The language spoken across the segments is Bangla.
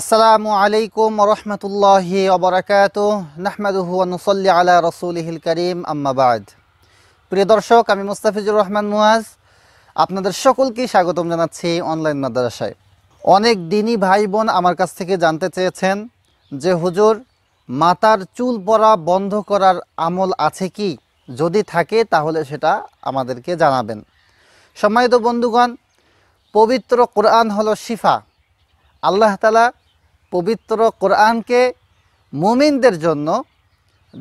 আসসালামু আলাইকুম রহমতুল্লাহ অবরাকাত নাহমাদুহু অনুসল্লি আলা রসুলহিল করিম আম্মাবাদ প্রিয় দর্শক আমি মুস্তাফিজুর রহমান মুয়াজ আপনাদের সকলকেই স্বাগতম জানাচ্ছি অনলাইন মাদ্রাসায় অনেক দিনই ভাই বোন আমার কাছ থেকে জানতে চেয়েছেন যে হুজুর মাতার চুল পরা বন্ধ করার আমল আছে কি যদি থাকে তাহলে সেটা আমাদেরকে জানাবেন সম্মানিত বন্ধুগণ পবিত্র কোরআন হলো শিফা আল্লাহ তালা পবিত্র কোরআনকে মুমিনদের জন্য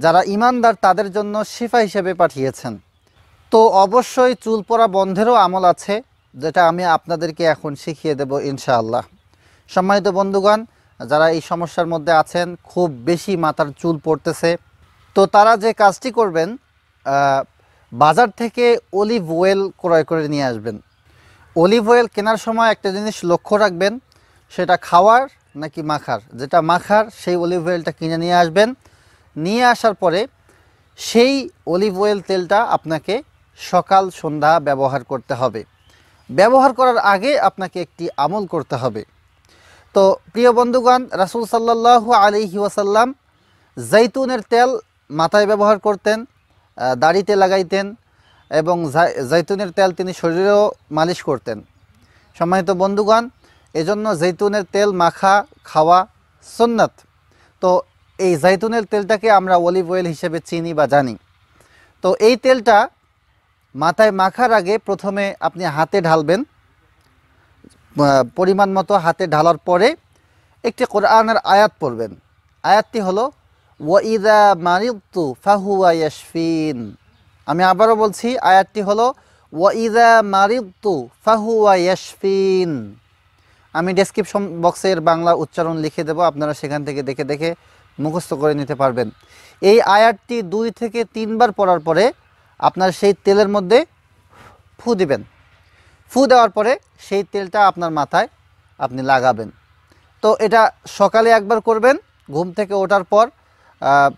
যারা ইমানদার তাদের জন্য শিফা হিসেবে পাঠিয়েছেন তো অবশ্যই চুল পরা বন্ধেরও আমল আছে যেটা আমি আপনাদেরকে এখন শিখিয়ে দেব ইনশাআল্লাহ সম্মানিত বন্ধুগণ যারা এই সমস্যার মধ্যে আছেন খুব বেশি মাথার চুল পড়তেছে তো তারা যে কাজটি করবেন বাজার থেকে অলিভ ওয়েল ক্রয় করে নিয়ে আসবেন অলিভ ওয়েল কেনার সময় একটা জিনিস লক্ষ্য রাখবেন সেটা খাওয়ার নাকি মাখার যেটা মাখার সেই অলিভ অয়েলটা কিনে নিয়ে আসবেন নিয়ে আসার পরে সেই অলিভ অয়েল তেলটা আপনাকে সকাল সন্ধ্যা ব্যবহার করতে হবে ব্যবহার করার আগে আপনাকে একটি আমল করতে হবে তো প্রিয় বন্ধুগণ রাসুল সাল্লাহ আলি ওয়াসাল্লাম জৈতুনের তেল মাথায় ব্যবহার করতেন দাড়িতে লাগাইতেন এবং জৈতুনের তেল তিনি শরীরেও মালিশ করতেন সম্মানিত বন্ধুগণ এজন্য জৈতুনের তেল মাখা খাওয়া সন্ন্যত তো এই জৈতুনের তেলটাকে আমরা অলিভ অয়েল হিসেবে চিনি বা জানি তো এই তেলটা মাথায় মাখার আগে প্রথমে আপনি হাতে ঢালবেন পরিমাণ মতো হাতে ঢালার পরে একটি কোরআনের আয়াত পড়বেন আয়াতটি হলো ওয়াইদা মারিতু ফাহুয়া ইয়াশফিন আমি আবারও বলছি আয়াতটি হলো ওয়াইদা মারিতু ফাহুয়া ইয়াশফিন আমি ডেসক্রিপশন বক্সের বাংলা উচ্চারণ লিখে দেব আপনারা সেখান থেকে দেখে দেখে মুখস্থ করে নিতে পারবেন এই আয়ারটি দুই থেকে তিনবার পড়ার পরে আপনার সেই তেলের মধ্যে ফু দিবেন ফু দেওয়ার পরে সেই তেলটা আপনার মাথায় আপনি লাগাবেন তো এটা সকালে একবার করবেন ঘুম থেকে ওঠার পর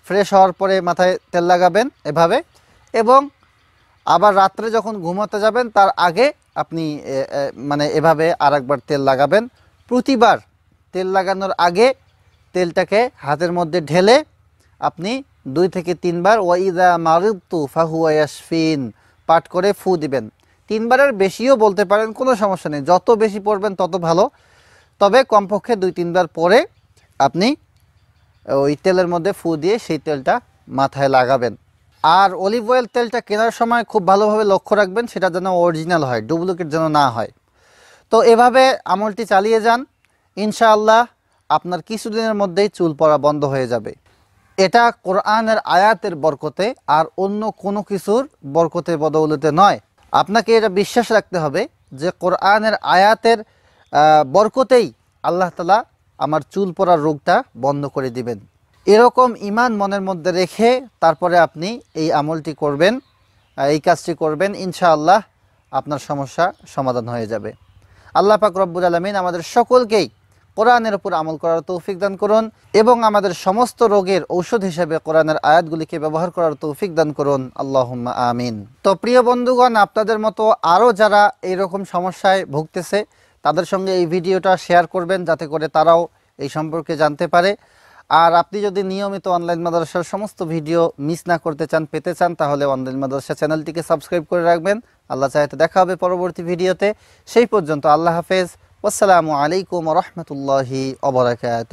ফ্রেশ হওয়ার পরে মাথায় তেল লাগাবেন এভাবে এবং আবার রাত্রে যখন ঘুমাতে যাবেন তার আগে আপনি মানে এভাবে আর একবার তেল লাগাবেন প্রতিবার তেল লাগানোর আগে তেলটাকে হাতের মধ্যে ঢেলে আপনি দুই থেকে তিনবার ওয়াইদা মারুতু ফাহুয়াশফিন পাঠ করে ফু দিবেন তিনবারের বেশিও বলতে পারেন কোনো সমস্যা নেই যত বেশি পড়বেন তত ভালো তবে কমপক্ষে দুই তিনবার পরে আপনি ওই তেলের মধ্যে ফু দিয়ে সেই তেলটা মাথায় লাগাবেন আর অলিভ অয়েল তেলটা কেনার সময় খুব ভালোভাবে লক্ষ্য রাখবেন সেটা যেন অরিজিনাল হয় ডুপ্লিকেট যেন না হয় তো এভাবে আমলটি চালিয়ে যান ইনশাআল্লাহ আপনার কিছুদিনের মধ্যেই চুল পড়া বন্ধ হয়ে যাবে এটা কোরআনের আয়াতের বরকতে আর অন্য কোনো কিছুর বরকতে বদৌলতে নয় আপনাকে এটা বিশ্বাস রাখতে হবে যে কোরআনের আয়াতের বরকতেই আল্লাহ তালা আমার চুল পড়ার রোগটা বন্ধ করে দিবেন এরকম ইমান মনের মধ্যে রেখে তারপরে আপনি এই আমলটি করবেন এই কাজটি করবেন ইনশাআল্লাহ আপনার সমস্যা সমাধান হয়ে যাবে আল্লাহ পাক রব্বুল আলমিন আমাদের সকলকেই কোরআনের উপর আমল করার তৌফিক দান করুন এবং আমাদের সমস্ত রোগের ঔষধ হিসেবে কোরআনের আয়াতগুলিকে ব্যবহার করার তৌফিক দান করুন আল্লাহ আমিন তো প্রিয় বন্ধুগণ আপনাদের মতো আরও যারা এইরকম সমস্যায় ভুগতেছে তাদের সঙ্গে এই ভিডিওটা শেয়ার করবেন যাতে করে তারাও এই সম্পর্কে জানতে পারে আর আপনি যদি নিয়মিত অনলাইন মাদ্রাসার সমস্ত ভিডিও মিস না করতে চান পেতে চান তাহলে অনলাইন মাদ্রাসা চ্যানেলটিকে সাবস্ক্রাইব করে রাখবেন আল্লাহ চাইতে দেখা হবে পরবর্তী ভিডিওতে সেই পর্যন্ত আল্লাহ হাফেজ আসসালামু আলাইকুম রহমতুল্লাহি অবরাকাত